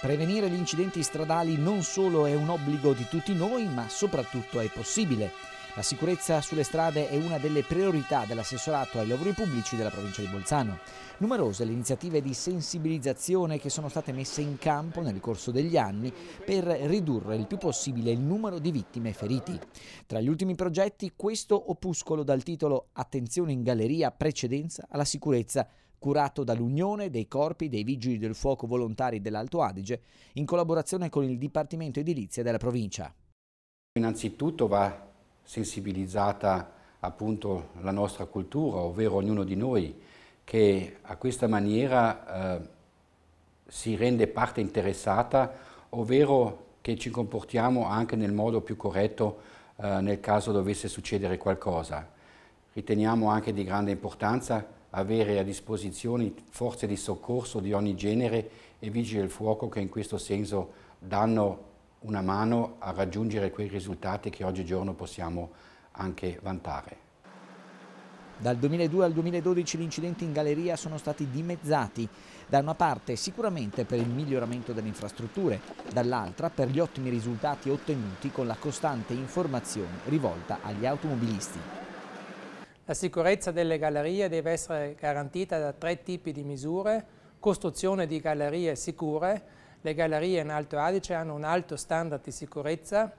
Prevenire gli incidenti stradali non solo è un obbligo di tutti noi, ma soprattutto è possibile. La sicurezza sulle strade è una delle priorità dell'assessorato ai lavori pubblici della provincia di Bolzano. Numerose le iniziative di sensibilizzazione che sono state messe in campo nel corso degli anni per ridurre il più possibile il numero di vittime e feriti. Tra gli ultimi progetti questo opuscolo dal titolo Attenzione in galleria, precedenza alla sicurezza curato dall'Unione dei Corpi dei Vigili del Fuoco Volontari dell'Alto Adige in collaborazione con il Dipartimento Edilizia della provincia. Innanzitutto va sensibilizzata appunto la nostra cultura, ovvero ognuno di noi, che a questa maniera eh, si rende parte interessata, ovvero che ci comportiamo anche nel modo più corretto eh, nel caso dovesse succedere qualcosa. Riteniamo anche di grande importanza avere a disposizione forze di soccorso di ogni genere e vigili del fuoco che in questo senso danno una mano a raggiungere quei risultati che oggigiorno possiamo anche vantare. Dal 2002 al 2012 gli incidenti in galleria sono stati dimezzati, da una parte sicuramente per il miglioramento delle infrastrutture, dall'altra per gli ottimi risultati ottenuti con la costante informazione rivolta agli automobilisti. La sicurezza delle gallerie deve essere garantita da tre tipi di misure, costruzione di gallerie sicure, le gallerie in Alto Adige hanno un alto standard di sicurezza,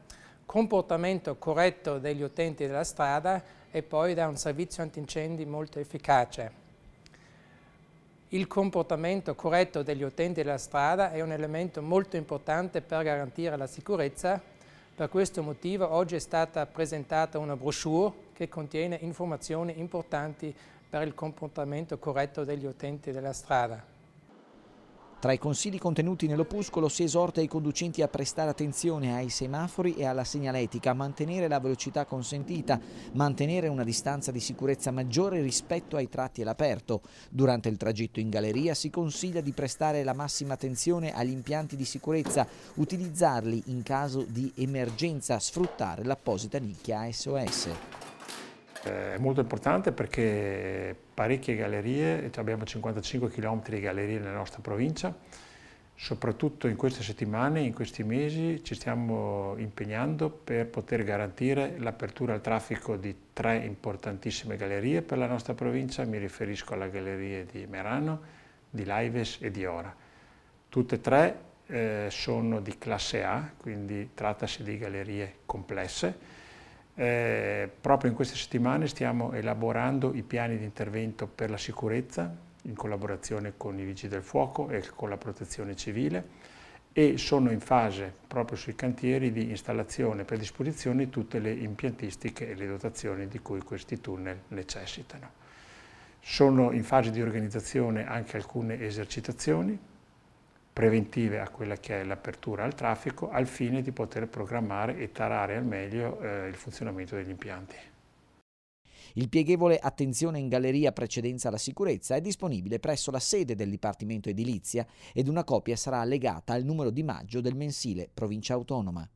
comportamento corretto degli utenti della strada e poi da un servizio antincendi molto efficace. Il comportamento corretto degli utenti della strada è un elemento molto importante per garantire la sicurezza. Per questo motivo oggi è stata presentata una brochure che contiene informazioni importanti per il comportamento corretto degli utenti della strada. Tra i consigli contenuti nell'opuscolo si esorta i conducenti a prestare attenzione ai semafori e alla segnaletica, mantenere la velocità consentita, mantenere una distanza di sicurezza maggiore rispetto ai tratti all'aperto. Durante il tragitto in galleria si consiglia di prestare la massima attenzione agli impianti di sicurezza, utilizzarli in caso di emergenza, sfruttare l'apposita nicchia SOS. Eh, è molto importante perché parecchie gallerie, abbiamo 55 km di gallerie nella nostra provincia, soprattutto in queste settimane, in questi mesi, ci stiamo impegnando per poter garantire l'apertura al traffico di tre importantissime gallerie per la nostra provincia, mi riferisco alle gallerie di Merano, di Laives e di Ora. Tutte e tre eh, sono di classe A, quindi trattasi di gallerie complesse, eh, proprio in queste settimane stiamo elaborando i piani di intervento per la sicurezza in collaborazione con i Vigili del Fuoco e con la Protezione Civile e sono in fase proprio sui cantieri di installazione per disposizione tutte le impiantistiche e le dotazioni di cui questi tunnel necessitano. Sono in fase di organizzazione anche alcune esercitazioni preventive a quella che è l'apertura al traffico al fine di poter programmare e tarare al meglio eh, il funzionamento degli impianti. Il pieghevole Attenzione in galleria precedenza alla sicurezza è disponibile presso la sede del Dipartimento Edilizia ed una copia sarà allegata al numero di maggio del mensile Provincia Autonoma.